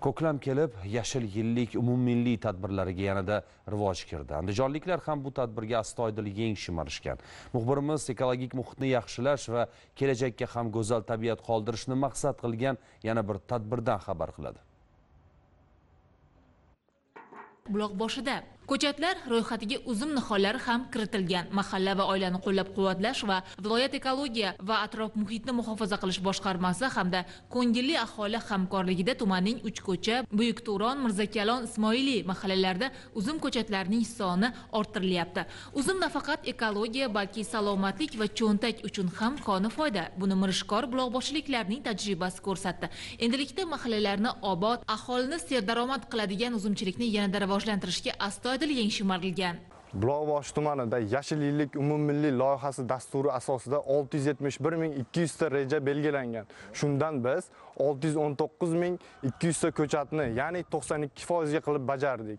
ko'klam kelib yashil yillik umummilliy tadbirlariga yanada rivoj kirdi andijonliklar ham bu tadbirga astoydil yeng shimarishgan muxbirimiz ekologik muhitni yaxshilash va kelajakka ham go'zal tabiat qoldirishni maqsad qilgan yana bir tadbirdan xabar qiladi buloq boshida ko'chatlar ro'yxatiga uzum nihollari ham kiritilgan mahalla va oilani qo'llab quvvatlash va viloyat ekologiya va atrof muhitni muhofaza qilish boshqarmasi hamda ko'ngilli aholi hamkorligida tumanning ko'cha buyuk turon mirzakalon ismoiliy mahallalarida uzum ko'chatlarining soni orttirilyapti uzum nafaqat ekologiya balki salomatlik va cho'ntak uchun ham koni foyda buni mirishkor buloqboshchiliklarning tajribasi ko'rsatdi endilikda mahallalarni obod aholini serdaromad qiladigan uzumchilikni yanada rivojlantirishga astoydil dadil yeng shumarilgan buloqboshi tumanida yashil yillik umummilliy loyihasi dasturi asosida 671.200 ta reja belgilangan shundan biz 619.200 ta ko'chatni ya'ni 92 ga qilib bajardik